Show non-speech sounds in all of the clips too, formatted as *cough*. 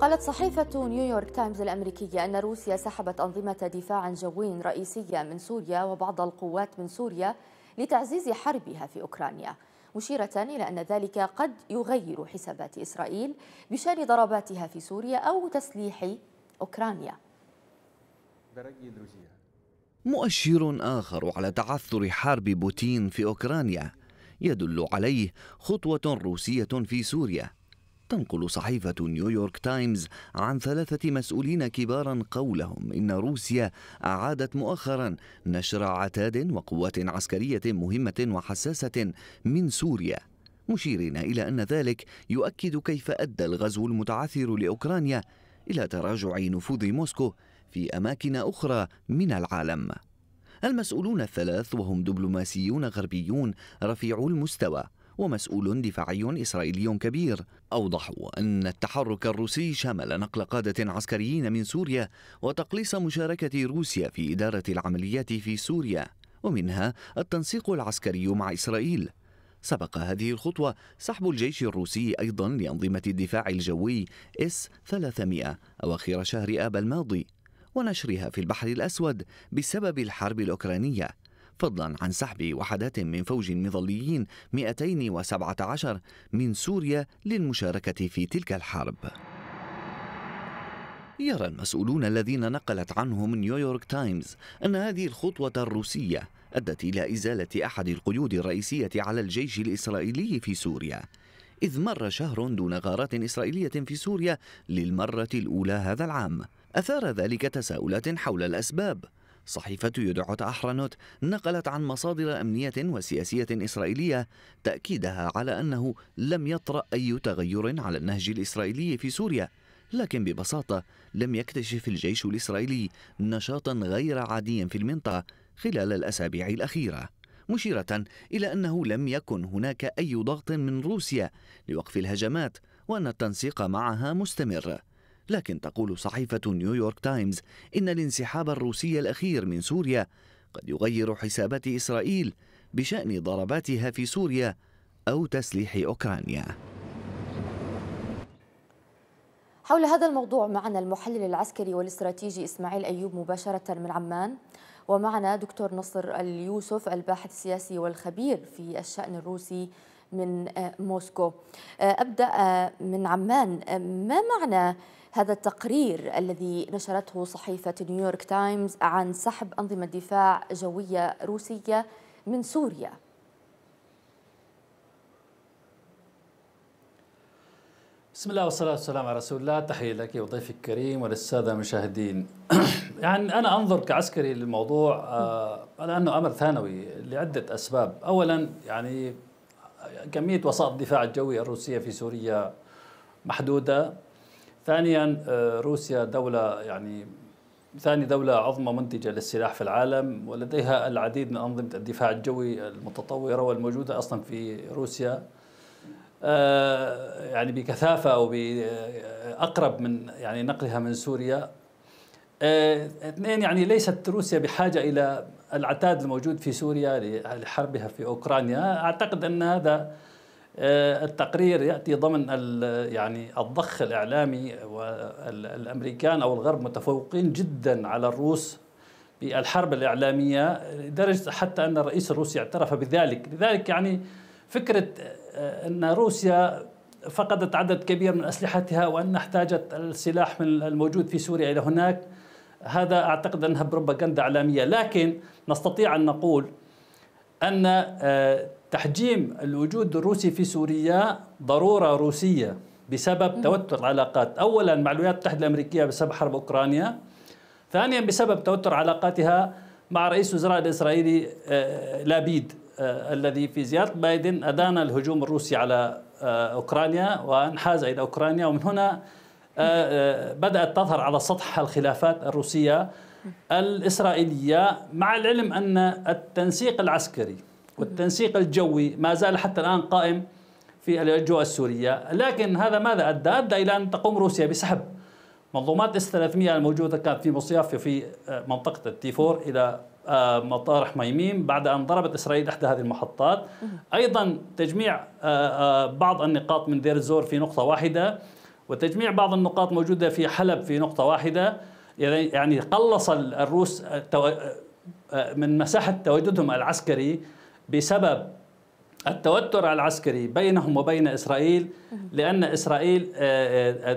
قالت صحيفة نيويورك تايمز الأمريكية أن روسيا سحبت أنظمة دفاع جوي رئيسية من سوريا وبعض القوات من سوريا لتعزيز حربها في أوكرانيا مشيرة إلى أن ذلك قد يغير حسابات إسرائيل بشأن ضرباتها في سوريا أو تسليح أوكرانيا مؤشر آخر على تعثر حرب بوتين في أوكرانيا يدل عليه خطوة روسية في سوريا تنقل صحيفة نيويورك تايمز عن ثلاثة مسؤولين كبارا قولهم إن روسيا أعادت مؤخرا نشر عتاد وقوات عسكرية مهمة وحساسة من سوريا مشيرين إلى أن ذلك يؤكد كيف أدى الغزو المتعثر لأوكرانيا إلى تراجع نفوذ موسكو في أماكن أخرى من العالم المسؤولون الثلاث وهم دبلوماسيون غربيون رفيعو المستوى ومسؤول دفاعي إسرائيلي كبير أوضحوا أن التحرك الروسي شمل نقل قادة عسكريين من سوريا وتقليص مشاركة روسيا في إدارة العمليات في سوريا ومنها التنسيق العسكري مع إسرائيل سبق هذه الخطوة سحب الجيش الروسي أيضا لأنظمة الدفاع الجوي اس 300 أواخر شهر آب الماضي ونشرها في البحر الأسود بسبب الحرب الأوكرانية فضلا عن سحب وحدات من فوج مظليين 217 من سوريا للمشاركة في تلك الحرب يرى المسؤولون الذين نقلت عنهم نيويورك تايمز أن هذه الخطوة الروسية أدت إلى إزالة أحد القيود الرئيسية على الجيش الإسرائيلي في سوريا إذ مر شهر دون غارات إسرائيلية في سوريا للمرة الأولى هذا العام أثار ذلك تساؤلات حول الأسباب صحيفة يدعوت أحرانوت نقلت عن مصادر أمنية وسياسية إسرائيلية تأكيدها على أنه لم يطرأ أي تغير على النهج الإسرائيلي في سوريا لكن ببساطة لم يكتشف الجيش الإسرائيلي نشاطا غير عادي في المنطقة خلال الأسابيع الأخيرة مشيرة إلى أنه لم يكن هناك أي ضغط من روسيا لوقف الهجمات وأن التنسيق معها مستمر لكن تقول صحيفة نيويورك تايمز إن الانسحاب الروسي الأخير من سوريا قد يغير حسابات إسرائيل بشأن ضرباتها في سوريا أو تسليح أوكرانيا حول هذا الموضوع معنا المحلل العسكري والاستراتيجي إسماعيل أيوب مباشرة من عمان ومعنا دكتور نصر اليوسف الباحث السياسي والخبير في الشأن الروسي من آه، موسكو آه، أبدأ آه، من عمان ما معنى هذا التقرير الذي نشرته صحيفة نيويورك تايمز عن سحب أنظمة دفاع جوية روسية من سوريا بسم الله والصلاة والسلام على رسول الله تحية لك وضيفك الكريم وللسادة المشاهدين *coughs* يعني أنا أنظر كعسكري للموضوع على أنه أمر ثانوي لعدة أسباب أولا يعني كمية وسائط الدفاع الجوي الروسية في سوريا محدودة ثانيا آه، روسيا دولة يعني ثاني دولة عظمى منتجة للسلاح في العالم ولديها العديد من أنظمة الدفاع الجوي المتطورة والموجودة أصلا في روسيا آه، يعني بكثافة أو بأقرب من يعني نقلها من سوريا آه، اثنين يعني ليست روسيا بحاجة إلى العتاد الموجود في سوريا لحربها في اوكرانيا اعتقد ان هذا آه، التقرير ياتي ضمن يعني الضخ الاعلامي والامريكان او الغرب متفوقين جدا على الروس بالحرب الاعلاميه لدرجه حتى ان الرئيس الروسي اعترف بذلك، لذلك يعني فكره آه، ان روسيا فقدت عدد كبير من اسلحتها وان احتاجت السلاح من الموجود في سوريا الى هناك هذا أعتقد أنها بروباغندا إعلامية لكن نستطيع أن نقول أن آه، تحجيم الوجود الروسي في سوريا ضرورة روسية بسبب توتر العلاقات أولا مع الولايات المتحدة الأمريكية بسبب حرب أوكرانيا ثانيا بسبب توتر علاقاتها مع رئيس الوزراء الإسرائيلي آه، لابيد آه، الذي في زيارة بايدن أدان الهجوم الروسي على أوكرانيا وانحاز إلى أوكرانيا ومن هنا آه، آه، بدأت تظهر على سطح الخلافات الروسية الإسرائيلية مع العلم أن التنسيق العسكري والتنسيق الجوي ما زال حتى الآن قائم في الأجواء السورية لكن هذا ماذا أدى؟ أدى إلى أن تقوم روسيا بسحب منظومات اس 300 الموجوده كانت في مصياف في منطقه التيفور الى آه، مطار حميميم بعد ان ضربت اسرائيل احدى هذه المحطات ايضا تجميع بعض النقاط من دير الزور في نقطه واحده وتجميع بعض النقاط موجودة في حلب في نقطة واحدة يعني قلص يعني الروس آه، آه، آه، من مساحة تواجدهم العسكري بسبب التوتر العسكري بينهم وبين إسرائيل لأن إسرائيل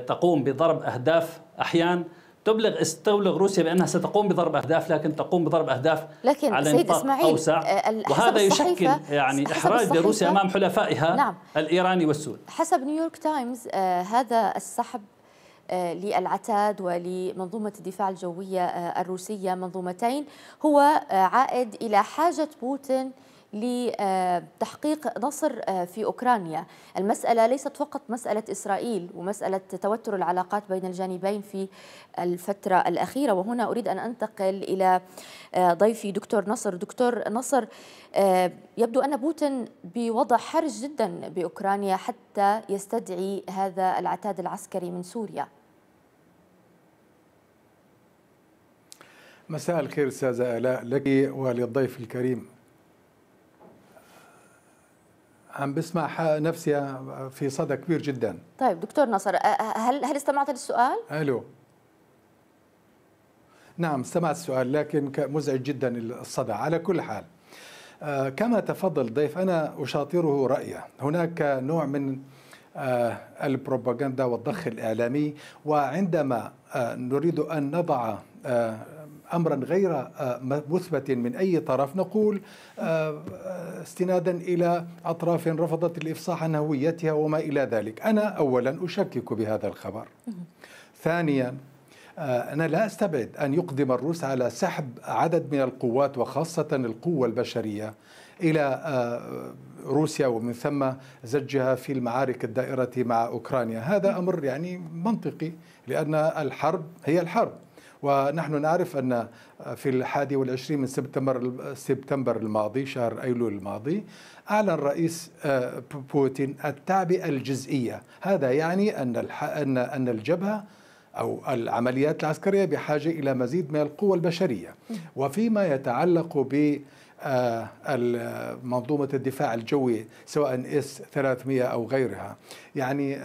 تقوم بضرب أهداف احيان تبلغ تبلغ روسيا بانها ستقوم بضرب اهداف لكن تقوم بضرب اهداف لكن على سيد اسماعيل اوسع آه، وهذا يشكل يعني احراج لروسيا امام حلفائها نعم الايراني والسوري حسب نيويورك تايمز آه هذا السحب آه للعتاد ولمنظومة الدفاع الجوية آه الروسية منظومتين هو آه، عائد إلى حاجة بوتين لتحقيق نصر آه، في أوكرانيا المسألة ليست فقط مسألة إسرائيل ومسألة توتر العلاقات بين الجانبين في الفترة الأخيرة وهنا أريد أن أنتقل إلى آه، ضيفي دكتور نصر دكتور نصر آه، يبدو أن بوتين بوضع حرج جدا بأوكرانيا حتى يستدعي هذا العتاد العسكري من سوريا مساء الخير استاذة آلاء لك وللضيف الكريم عم بسمع نفسي في صدى كبير جدا طيب دكتور نصر هل هل استمعت للسؤال؟ الو نعم استمعت السؤال لكن مزعج جدا الصدى على كل حال آه، كما تفضل ضيف انا اشاطره رايه هناك نوع من آه، البروباغندا والضخ الاعلامي وعندما آه، نريد ان نضع امرا غير آه، مثبت من اي طرف نقول آه، آه، استنادا الى اطراف رفضت الافصاح عن هويتها وما الى ذلك انا اولا اشكك بهذا الخبر ثانيا أنا لا أستبعد أن يقدم الروس على سحب عدد من القوات وخاصة القوة البشرية إلى روسيا ومن ثم زجها في المعارك الدائرة مع أوكرانيا هذا أمر يعني منطقي لأن الحرب هي الحرب ونحن نعرف أن في الحادي والعشرين من سبتمبر سبتمبر الماضي شهر أيلول الماضي أعلن رئيس آه، بوتين التعبئة الجزئية هذا يعني أن أن أن الجبهة أو العمليات العسكرية بحاجة إلى مزيد من القوة البشرية وفيما يتعلق ب آه، منظومة الدفاع الجوي سواء اس 300 أو غيرها يعني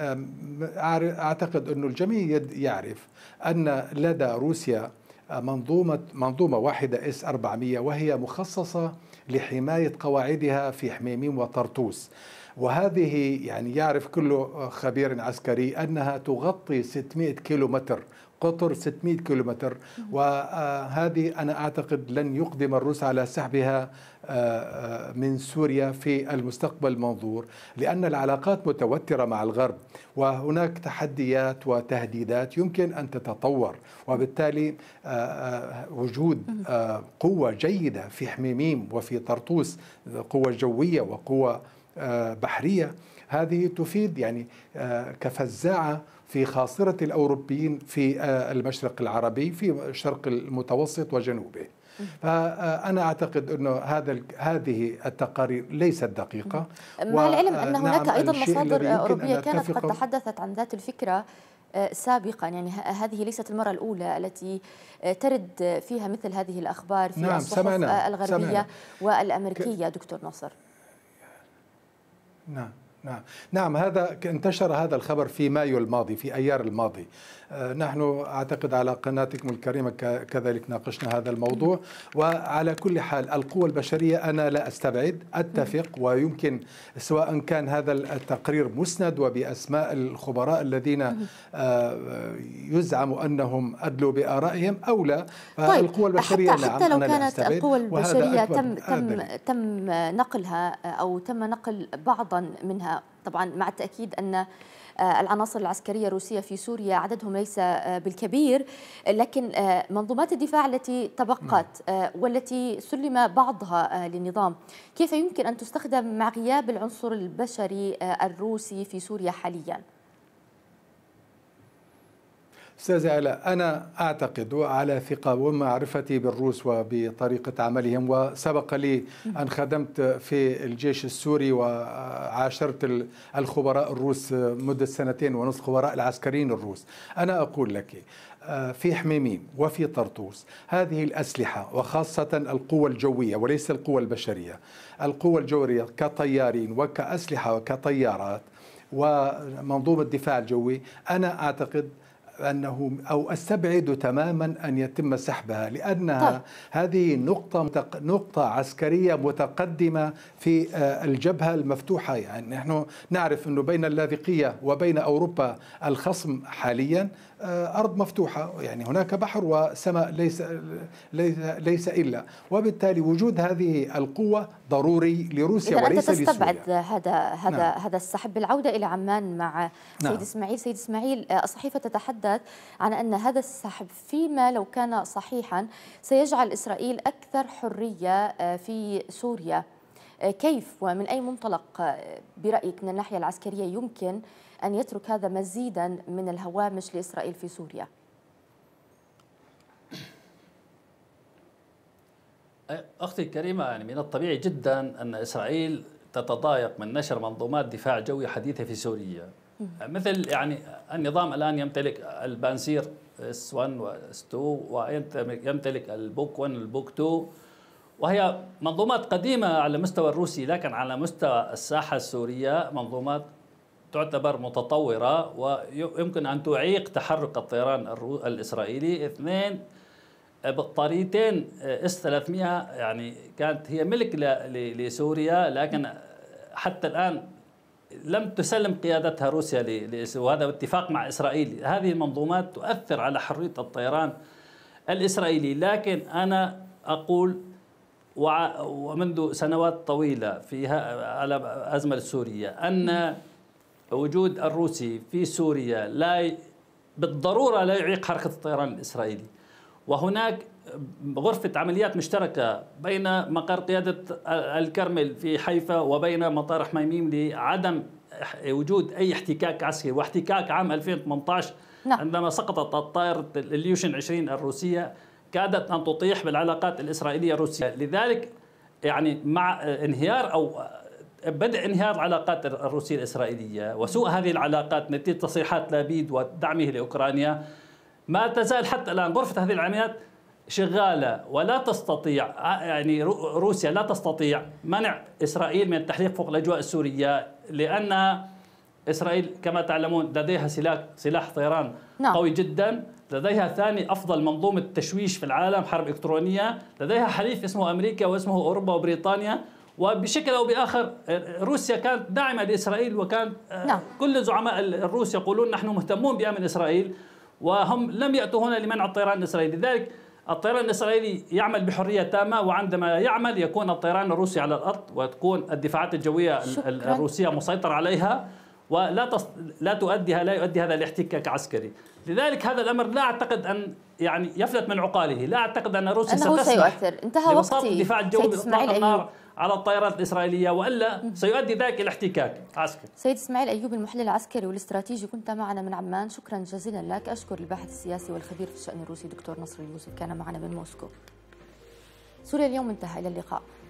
أعتقد أن الجميع يعرف أن لدى روسيا آه، منظومة منظومة واحدة اس 400 وهي مخصصة لحماية قواعدها في حميميم وطرطوس وهذه يعني يعرف كل خبير عسكري أنها تغطي 600 كيلومتر قطر 600 كيلومتر وهذه آه، أنا أعتقد لن يقدم الروس على سحبها آه، آه، من سوريا في المستقبل المنظور لأن العلاقات متوترة مع الغرب وهناك تحديات وتهديدات يمكن أن تتطور وبالتالي وجود قوة جيدة في حميميم وفي طرطوس قوة جوية وقوة بحرية هذه تفيد يعني كفزاعة في خاصرة الأوروبيين في آه، المشرق العربي في الشرق المتوسط وجنوبه فأنا أعتقد أنه هذا هذه التقارير ليست دقيقة مع العلم أن هناك نعم، أيضا مصادر أوروبية كانت قد تحدثت عن ذات الفكرة آه، سابقا يعني هذه ليست المرة الأولى التي ترد فيها مثل هذه الأخبار في نعم الصحف سمعنا الغربية سمعنا والأمريكية دكتور نصر نعم نعم نعم هذا انتشر هذا الخبر في مايو الماضي في ايار الماضي آه، نحن اعتقد على قناتكم الكريمه كذلك ناقشنا هذا الموضوع وعلى كل حال القوى البشريه انا لا استبعد اتفق ويمكن سواء كان هذا التقرير مسند وباسماء الخبراء الذين آه، يزعم انهم ادلوا بارائهم او لا طيب، القوى البشريه حتى, نعم، حتى لو كانت القوى البشريه تم آه، تم تم نقلها او تم نقل بعضا منها طبعا مع التأكيد أن آه، العناصر العسكرية الروسية في سوريا عددهم ليس آه، بالكبير لكن آه، منظومات الدفاع التي تبقت نعم. والتي سلم بعضها للنظام كيف يمكن أن تستخدم مع غياب العنصر البشري الروسي في سوريا حالياً؟ استاذة آلاء أنا أعتقد وعلى ثقة ومعرفتي بالروس وبطريقة عملهم وسبق لي أن خدمت في الجيش السوري وعاشرت الخبراء الروس مدة سنتين ونصف خبراء العسكريين الروس أنا أقول لك آه، في حميميم وفي طرطوس هذه الأسلحة وخاصة القوة الجوية وليس القوة البشرية القوة الجوية كطيارين وكأسلحة وكطيارات ومنظومة الدفاع الجوي أنا أعتقد أنه أو أستبعد تماما أن يتم سحبها لأنها طيب. هذه نقطة نقطة عسكرية متقدمة في آه، الجبهة المفتوحة يعني نحن نعرف أنه بين اللاذقية وبين أوروبا الخصم حاليا آه، أرض مفتوحة يعني هناك بحر وسماء ليس ليس, ليس إلا وبالتالي وجود هذه القوة ضروري لروسيا إذا وليس أنت تستبعد هذا هذا نعم. هذا السحب بالعودة إلى عمان مع نعم. إسماعيل سيد إسماعيل الصحيفة آه، تتحدث تحدث عن أن هذا السحب فيما لو كان صحيحا سيجعل إسرائيل أكثر حرية آه، في سوريا آه، كيف ومن أي منطلق آه، برأيك من الناحية العسكرية يمكن أن يترك هذا مزيدا من الهوامش لإسرائيل في سوريا؟ أختي الكريمة يعني من الطبيعي جدا أن إسرائيل تتضايق من نشر منظومات دفاع جوي حديثة في سوريا مثل يعني النظام الان يمتلك البانسير اس 1 واس 2 ويمتلك البوك 1 والبوك 2 وهي منظومات قديمه على المستوى الروسي لكن على مستوى الساحه السوريه منظومات تعتبر متطوره ويمكن ان تعيق تحرك الطيران الاسرائيلي اثنين بطاريتين اس 300 يعني كانت هي ملك لسوريا لكن حتى الان لم تسلم قيادتها روسيا وهذا اتفاق مع اسرائيل، هذه المنظومات تؤثر على حريه الطيران الاسرائيلي، لكن انا اقول ومنذ سنوات طويله في على الازمه السوريه ان وجود الروسي في سوريا لا بالضروره لا يعيق حركه الطيران الاسرائيلي. وهناك غرفة عمليات مشتركة بين مقر قيادة الكرمل في حيفا وبين مطار حميميم لعدم وجود أي احتكاك عسكري واحتكاك عام 2018 نعم. عندما سقطت الطائرة اليوشن 20 الروسية كادت أن تطيح بالعلاقات الإسرائيلية الروسية لذلك يعني مع انهيار أو بدء انهيار العلاقات الروسية الإسرائيلية وسوء هذه العلاقات نتيجة تصريحات لابيد ودعمه لأوكرانيا ما تزال حتى الان غرفه هذه العمليات شغاله ولا تستطيع آه، يعني روسيا لا تستطيع منع اسرائيل من التحليق فوق الاجواء السوريه لان اسرائيل كما تعلمون لديها سلاح سلاح طيران نعم. قوي جدا لديها ثاني افضل منظومه تشويش في العالم حرب الكترونيه لديها حليف اسمه امريكا واسمه اوروبا وبريطانيا وبشكل او باخر آه، روسيا كانت داعمه لاسرائيل وكان آه، نعم. كل الزعماء الروس يقولون نحن مهتمون بامن اسرائيل وهم لم يأتوا هنا لمنع الطيران الإسرائيلي لذلك الطيران الإسرائيلي يعمل بحرية تامة وعندما يعمل يكون الطيران الروسي على الأرض وتكون الدفاعات الجوية شكرا. الروسية مسيطر عليها ولا تص... لا تؤدي لا يؤدي هذا الاحتكاك عسكري لذلك هذا الامر لا اعتقد ان يعني يفلت من عقاله لا اعتقد ان روسيا ستسمح سيؤثر انتهى وقتي دفاع الجوي النار على الطائرات الإسرائيلية وإلا سيؤدي ذلك إلى احتكاك عسكري سيد إسماعيل أيوب المحلل العسكري والاستراتيجي كنت معنا من عمان شكرا جزيلا لك أشكر الباحث السياسي والخبير في الشأن الروسي دكتور نصر اليوسف كان معنا من موسكو سوريا اليوم انتهى إلى اللقاء